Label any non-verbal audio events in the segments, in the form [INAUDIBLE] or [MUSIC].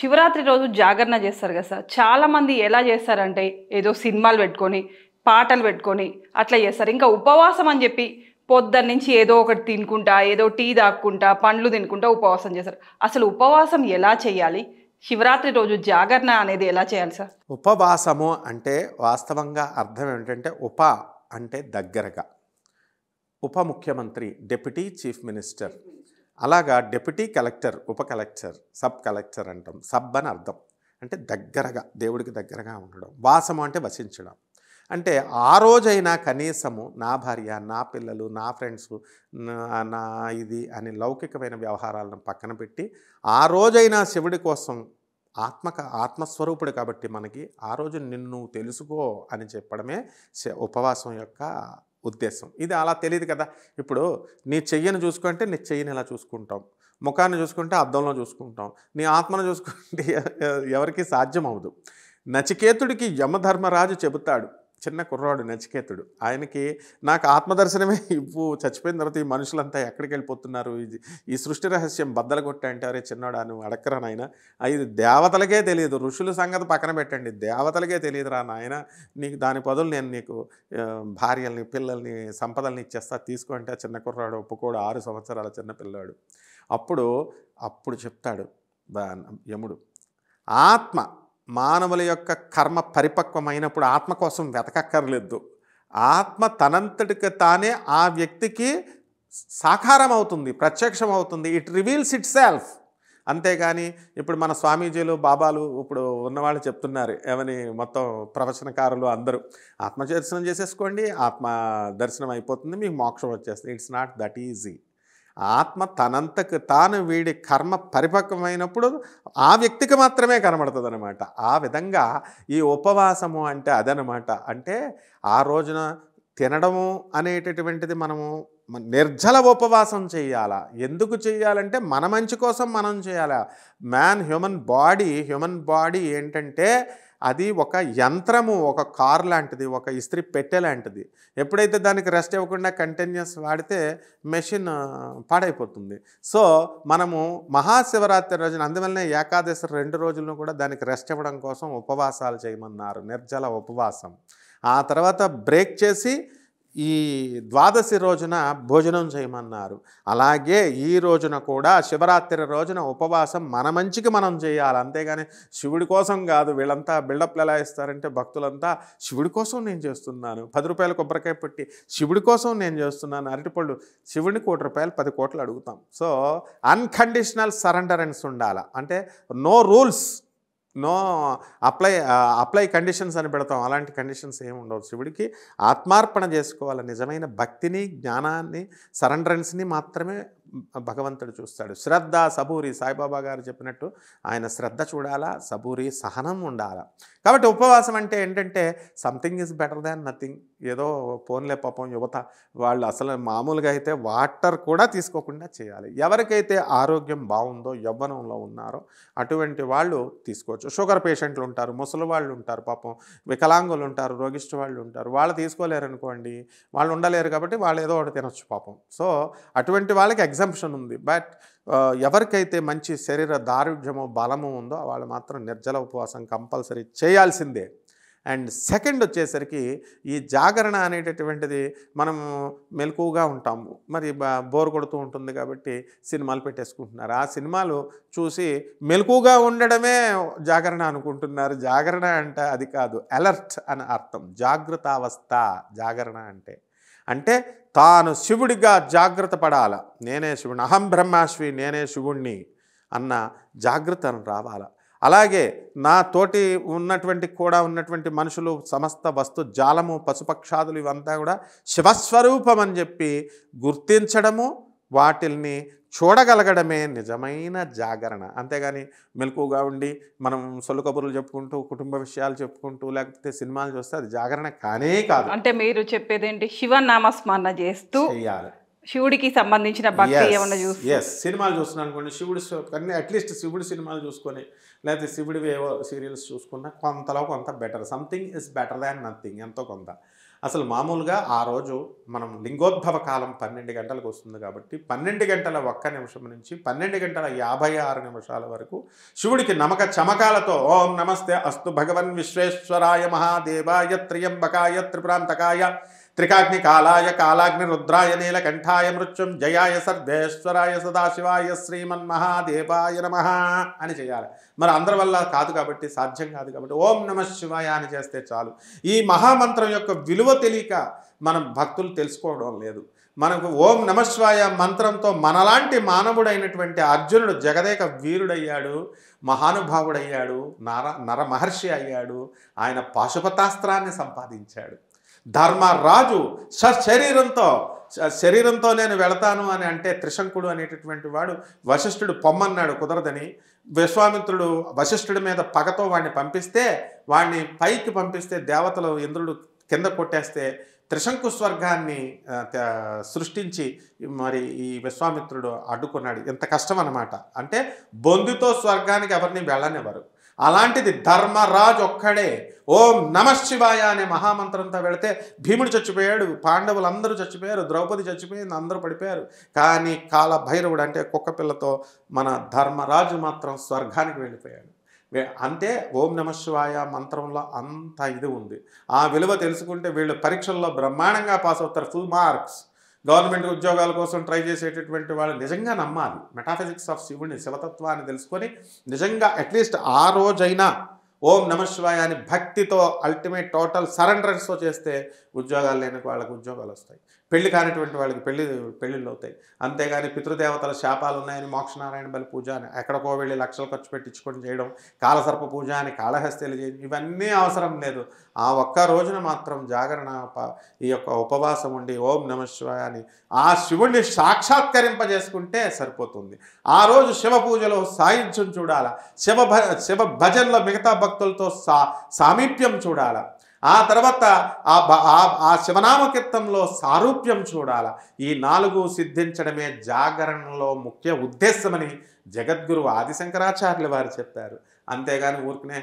శివరాత్రి రోజు జాగరణ చేస్తారు కదా సార్ చాలామంది ఎలా చేస్తారంటే ఏదో సినిమాలు పెట్టుకొని పాటలు పెట్టుకొని అట్లా చేస్తారు ఇంకా ఉపవాసం అని చెప్పి పొద్దున్న నుంచి ఏదో ఒకటి తినుకుంటా ఏదో టీ దాక్కుంటా పండ్లు తినుకుంటా ఉపవాసం చేస్తారు అసలు ఉపవాసం ఎలా చేయాలి శివరాత్రి రోజు జాగరణ అనేది ఎలా చేయాలి సార్ ఉపవాసము అంటే వాస్తవంగా అర్థం ఏమిటంటే ఉప అంటే దగ్గరగా ఉప ముఖ్యమంత్రి డెప్యూటీ చీఫ్ మినిస్టర్ అలాగా డెప్యూటీ కలెక్టర్ ఉప కలెక్టర్ సబ్ కలెక్టర్ అంటాం సబ్ అని అర్థం అంటే దగ్గరగా దేవుడికి దగ్గరగా ఉండడం వాసము అంటే వసించడం అంటే ఆ రోజైనా కనీసము నా భార్య నా పిల్లలు నా ఫ్రెండ్స్ నా ఇది అని లౌకికమైన వ్యవహారాలను పక్కన పెట్టి ఆ రోజైనా శివుడి కోసం ఆత్మక ఆత్మస్వరూపుడు కాబట్టి మనకి ఆ రోజు నిన్ను తెలుసుకో అని చెప్పడమే ఉపవాసం యొక్క ఉద్దేశం ఇది అలా తెలియదు కదా ఇప్పుడు నీ చెయ్యని చూసుకుంటే నీ చెయ్యిని ఎలా చూసుకుంటాం ముఖాన్ని చూసుకుంటే అద్దంలో చూసుకుంటాం నీ ఆత్మను చూసుకుంటే ఎవరికి సాధ్యం అవదు నచికేతుడికి యమధర్మరాజు చెబుతాడు చిన్న కుర్రాడు నచికేతుడు ఆయనకి నాకు ఆత్మదర్శనమే [LAUGHS] ఇవ్వు చచ్చిపోయిన తర్వాత ఈ మనుషులంతా ఎక్కడికి వెళ్ళిపోతున్నారు ఇది ఈ సృష్టి రహస్యం బద్దలు కొట్టంటే అరే చిన్నాడు అని అడక్కరా నాయన ఇది దేవతలకే తెలియదు ఋషుల సంగతి పక్కన పెట్టండి దేవతలకే తెలియదురా నాయన నీకు దాని పదులు నేను నీకు భార్యల్ని పిల్లల్ని సంపదల్ని ఇచ్చేస్తా తీసుకుంటే చిన్న కుర్రాడు ఒప్పుకోడు ఆరు సంవత్సరాల చిన్న పిల్లాడు అప్పుడు అప్పుడు చెప్తాడు యముడు ఆత్మ మానవుల యొక్క కర్మ పరిపక్వమైనప్పుడు ఆత్మ కోసం వెతకక్కర్లేదు ఆత్మ తనంతటికి తానే ఆ వ్యక్తికి సాకారం అవుతుంది ప్రత్యక్షం అవుతుంది ఇట్ రివీల్స్ ఇట్ సెల్ఫ్ అంతేగాని ఇప్పుడు మన స్వామీజీలు బాబాలు ఇప్పుడు ఉన్నవాళ్ళు చెప్తున్నారు ఏమని మొత్తం ప్రవచనకారులు అందరూ ఆత్మ దర్శనం చేసేసుకోండి ఆత్మ దర్శనం అయిపోతుంది మీకు మోక్షం వచ్చేస్తుంది ఇట్స్ నాట్ దట్ ఈజీ ఆత్మ తనంతకు తాను వీడి కర్మ పరిపక్వమైనప్పుడు ఆ వ్యక్తికి మాత్రమే కనబడుతుంది అనమాట ఆ విధంగా ఈ ఉపవాసము అంటే అదనమాట అంటే ఆ రోజున తినడము అనేటటువంటిది మనము నిర్జల ఉపవాసం చేయాలా ఎందుకు చేయాలంటే మన మంచి కోసం మనం చేయాలా man human body human body ఏంటంటే అది ఒక యంత్రము ఒక కార్ లాంటిది ఒక ఇస్త్రీ పెట్టె లాంటిది ఎప్పుడైతే దానికి రెస్ట్ ఇవ్వకుండా కంటిన్యూస్ వాడితే మెషిన్ పాడైపోతుంది సో మనము మహాశివరాత్రి రోజున అందువల్లనే ఏకాదశి రెండు రోజులను కూడా దానికి రెస్ట్ ఇవ్వడం కోసం ఉపవాసాలు చేయమన్నారు నిర్జల ఉపవాసం ఆ తర్వాత బ్రేక్ చేసి ఈ ద్వాదశి రోజున భోజనం చేయమన్నారు అలాగే ఈ రోజున కూడా శివరాత్రి రోజున ఉపవాసం మన మంచికి మనం చేయాలి అంతేగాని శివుడి కోసం కాదు వీళ్ళంతా బిల్డప్లు ఎలా ఇస్తారంటే భక్తులంతా శివుడి కోసం నేను చేస్తున్నాను పది రూపాయలు కొబ్బరికాయ పెట్టి శివుడి కోసం నేను చేస్తున్నాను అరటిపళ్ళు శివుడిని కోటి రూపాయలు పది కోట్లు అడుగుతాం సో అన్కండిషనల్ సరెండరెన్స్ ఉండాలి అంటే no rules no apply apply conditions అని పెడతాం అలాంటి కండిషన్స్ ఏమి ఉండవు శివుడికి ఆత్మార్పణ చేసుకోవాలి నిజమైన భక్తిని జ్ఞానాన్ని సరెండరెన్స్ని మాత్రమే భగవంతుడు చూస్తాడు శ్రద్ధ సబూరి సాయిబాబా గారు చెప్పినట్టు ఆయన శ్రద్ధ చూడాలా సబూరి సహనం ఉండాలా కాబట్టి ఉపవాసం అంటే ఏంటంటే something is better than nothing ఏదో ఫోన్లే పాపం యువత వాళ్ళు అసలు మామూలుగా అయితే వాటర్ కూడా తీసుకోకుండా చేయాలి ఎవరికైతే ఆరోగ్యం బాగుందో యవ్వనంలో ఉన్నారో అటువంటి వాళ్ళు తీసుకోవచ్చు షుగర్ పేషెంట్లు ఉంటారు ముసలి వాళ్ళు ఉంటారు పాపం వికలాంగులు ఉంటారు రోగిష్ట వాళ్ళు ఉంటారు వాళ్ళు తీసుకోలేరు అనుకోండి వాళ్ళు ఉండలేరు కాబట్టి వాళ్ళు ఏదో ఒకటి తినొచ్చు పాపం సో అటువంటి వాళ్ళకి ఎగ్జామ్ ఎగ్జంప్షన్ ఉంది బట్ uh, ఎవరికైతే మంచి శరీర దారుఢ్యము బలము ఉందో వాళ్ళు మాత్రం నిర్జల ఉపవాసం కంపల్సరీ చేయాల్సిందే అండ్ సెకండ్ వచ్చేసరికి ఈ జాగరణ అనేటటువంటిది మనము మెలకుగా ఉంటాము మరి బోర్ కొడుతూ ఉంటుంది కాబట్టి సినిమాలు పెట్టేసుకుంటున్నారు ఆ సినిమాలు చూసి మెలకుగా ఉండడమే జాగరణ అనుకుంటున్నారు జాగరణ అంటే అది కాదు అలర్ట్ అని అర్థం జాగ్రత్త అవస్థ జాగరణ అంటే అంటే తాను శివుడిగా జాగ్రత్త పడాల నేనే శివుని అహం బ్రహ్మాశ్వి నేనే శివుణ్ణి అన్న జాగ్రత్త రావాల అలాగే నా తోటి ఉన్నటువంటి కూడా ఉన్నటువంటి మనుషులు సమస్త వస్తు జాలము పశుపక్షాదులు ఇవంతా కూడా శివస్వరూపం అని చెప్పి గుర్తించడము వాటిల్ని చూడగలగడమే నిజమైన జాగరణ అంతేగాని మెలకుగా ఉండి మనం సొల్లు కబుర్లు చెప్పుకుంటూ కుటుంబ విషయాలు చెప్పుకుంటూ లేకపోతే సినిమాలు చూస్తే అది జాగరణ కానే కాదు అంటే మీరు చెప్పేది ఏంటి శివనామస్మరణ చేస్తూ శివుడికి సంబంధించిన ఎస్ సినిమాలు చూస్తున్నాను అనుకోండి శివుడు కానీ అట్లీస్ట్ శివుడు సినిమాలు చూసుకొని లేకపోతే శివుడివి ఏవో సీరియల్స్ చూసుకున్నా కొంతలో కొంత better something is better than nothing ఎంతో కొంత అసలు మామూలుగా ఆ రోజు మనం లింగోద్భవ కాలం పన్నెండు గంటలకు వస్తుంది కాబట్టి పన్నెండు గంటల ఒక్క నిమిషం నుంచి పన్నెండు గంటల యాభై ఆరు నిమిషాల వరకు శివుడికి నమక చమకాలతో ఓం నమస్తే అస్తు భగవన్ విశ్వేశ్వరాయ మహాదేవాయ త్రియంబకాయ త్రిప్రాంతకాయ త్రికాగ్ని కాలాయ కాలాగ్ని రుద్రాయ నీలకంఠాయ మృత్యుం జయాయ సర్వేశ్వరాయ సదాశివాయ శ్రీమన్మహాదేవాయ నమ అని చేయాలి మరి అందరి వల్ల కాదు కాబట్టి సాధ్యం కాదు కాబట్టి ఓం నమ శివాయ అని చేస్తే చాలు ఈ మహామంత్రం యొక్క విలువ తెలియక మనం భక్తులు తెలుసుకోవడం లేదు మనకు ఓం నమశివాయ మంత్రంతో మనలాంటి మానవుడైనటువంటి అర్జునుడు జగదేక వీరుడయ్యాడు మహానుభావుడయ్యాడు నర నరమహర్షి అయ్యాడు ఆయన పాశుపతాస్త్రాన్ని సంపాదించాడు ధర్మరాజు సశరీరంతో శరీరంతో నేను వెళతాను అని అంటే త్రిశంకుడు అనేటటువంటి వాడు వశిష్ఠుడు పొమ్మన్నాడు కుదరదని విశ్వామిత్రుడు వశిష్ఠుడి మీద పగతో వాడిని పంపిస్తే వాడిని పైకి పంపిస్తే దేవతలు ఇంద్రుడు కింద కొట్టేస్తే త్రిశంకు స్వర్గాన్ని సృష్టించి మరి ఈ విశ్వామిత్రుడు అడ్డుకున్నాడు ఇంత కష్టం అనమాట అంటే బొందితో స్వర్గానికి ఎవరిని వెళ్ళనివ్వరు అలాంటిది ధర్మరాజు ఒక్కడే ఓం శివాయ అనే మహామంత్రంతో వెళితే భీముడు చచ్చిపోయాడు పాండవులు అందరూ చచ్చిపోయారు ద్రౌపది చచ్చిపోయింది అందరూ పడిపోయారు కానీ కాలభైరవుడు అంటే కుక్కపిల్లతో మన ధర్మరాజు మాత్రం స్వర్గానికి వెళ్ళిపోయాడు అంటే ఓం శివాయ మంత్రంలో అంత ఇది ఉంది ఆ విలువ తెలుసుకుంటే వీళ్ళు పరీక్షల్లో బ్రహ్మాండంగా పాస్ అవుతారు ఫుల్ మార్క్స్ గవర్నమెంట్ ఉద్యోగాల కోసం ట్రై చేసేటటువంటి వాళ్ళు నిజంగా నమ్మాలి మెటాఫిజిక్స్ ఆఫ్ శివుని శివతత్వాన్ని తెలుసుకొని నిజంగా అట్లీస్ట్ ఆ రోజైనా ఓం నమశివాయ అని భక్తితో అల్టిమేట్ టోటల్ సరెండర్స్తో చేస్తే ఉద్యోగాలు లేని వాళ్ళకు ఉద్యోగాలు వస్తాయి పెళ్లి కానిటువంటి వాళ్ళకి పెళ్లి పెళ్ళిళ్ళు అవుతాయి అంతేగాని పితృదేవతల శాపాలు ఉన్నాయని మోక్షనారాయణ బలి పూజ అని ఎక్కడికో వెళ్ళి లక్షలు ఖర్చు పెట్టించుకొని చేయడం కాలసర్ప పూజ అని కాళహస్తీలు చేయడం ఇవన్నీ అవసరం లేదు ఆ ఒక్క రోజున మాత్రం జాగరణ ఈ యొక్క ఉపవాసం ఉండి ఓం నమ అని ఆ శివుణ్ణి సాక్షాత్కరింపజేసుకుంటే సరిపోతుంది ఆ రోజు శివ పూజలో సాయుధ్యం చూడాల శివ శివ భజనలో మిగతా భక్తులతో సా సామీప్యం చూడాల ఆ తర్వాత ఆ ఆ శివనామకీర్తంలో సారూప్యం చూడాల ఈ నాలుగు సిద్ధించడమే జాగరణలో ముఖ్య ఉద్దేశమని జగద్గురు ఆదిశంకరాచార్యుల వారు చెప్పారు అంతేగాని ఊరికనే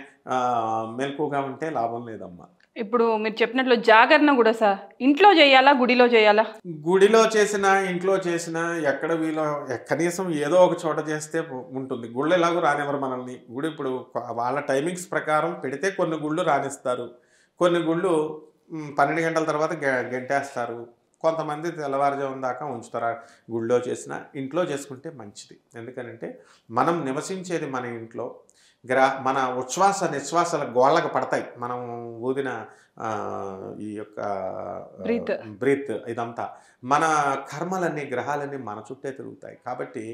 మెలకుగా ఉంటే లాభం లేదమ్మా ఇప్పుడు మీరు చెప్పినట్లు జాగరణ కూడా సార్ ఇంట్లో చేయాలా గుడిలో చేయాలా గుడిలో చేసినా ఇంట్లో చేసినా ఎక్కడ వీలో కనీసం ఏదో ఒక చోట చేస్తే ఉంటుంది గుళ్ళు ఎలాగో రానివ్వరు మనల్ని గుడి ఇప్పుడు వాళ్ళ టైమింగ్స్ ప్రకారం పెడితే కొన్ని గుళ్ళు రాణిస్తారు కొన్ని గుళ్ళు పన్నెండు గంటల తర్వాత గడ్డేస్తారు కొంతమంది తెల్లవారుజాము దాకా ఉంచుతారు గుళ్ళో చేసిన ఇంట్లో చేసుకుంటే మంచిది ఎందుకనంటే మనం నివసించేది మన ఇంట్లో గ్రా మన ఉచ్ఛ్వాస నిశ్వాసాల గోళ్ళకు పడతాయి మనం ఊదిన ఈ యొక్క బ్రీత్ ఇదంతా మన కర్మలన్నీ గ్రహాలన్నీ మన చుట్టే తిరుగుతాయి కాబట్టి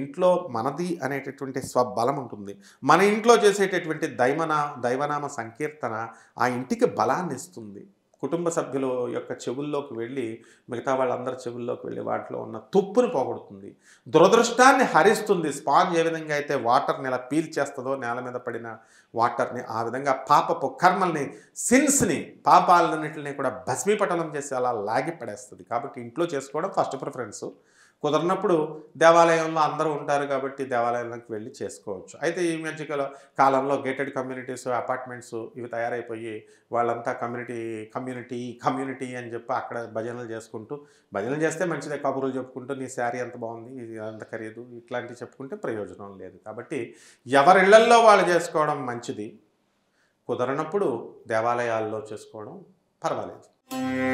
ఇంట్లో మనది అనేటటువంటి స్వబలం ఉంటుంది మన ఇంట్లో చేసేటటువంటి దైవనా దైవనామ సంకీర్తన ఆ ఇంటికి బలాన్ని ఇస్తుంది కుటుంబ సభ్యుల యొక్క చెవుల్లోకి వెళ్ళి మిగతా వాళ్ళందరి చెవుల్లోకి వెళ్ళి వాటిలో ఉన్న తుప్పును పోగొడుతుంది దురదృష్టాన్ని హరిస్తుంది స్పాంజ్ ఏ విధంగా అయితే వాటర్ని ఎలా పీల్ చేస్తుందో నేల మీద పడిన వాటర్ని ఆ విధంగా పాపపు కర్మల్ని సిన్స్ని పాపాలన్నింటిని కూడా భస్మీపటనం చేసి అలా లాగి పడేస్తుంది కాబట్టి ఇంట్లో చేసుకోవడం ఫస్ట్ ప్రిఫరెన్సు కుదరనప్పుడు దేవాలయంలో అందరూ ఉంటారు కాబట్టి దేవాలయంలోకి వెళ్ళి చేసుకోవచ్చు అయితే ఈ మధ్యకాల కాలంలో గేటెడ్ కమ్యూనిటీస్ అపార్ట్మెంట్స్ ఇవి తయారైపోయి వాళ్ళంతా కమ్యూనిటీ కమ్యూనిటీ కమ్యూనిటీ అని చెప్పి అక్కడ భజనలు చేసుకుంటూ భజనలు చేస్తే మంచిదే కబుర్లు చెప్పుకుంటూ నీ శారీ ఎంత బాగుంది ఇది అంత ఖరీదు ఇట్లాంటివి చెప్పుకుంటే ప్రయోజనం లేదు కాబట్టి ఎవరిళ్లల్లో వాళ్ళు చేసుకోవడం మంచిది కుదరనప్పుడు దేవాలయాల్లో చేసుకోవడం పర్వాలేదు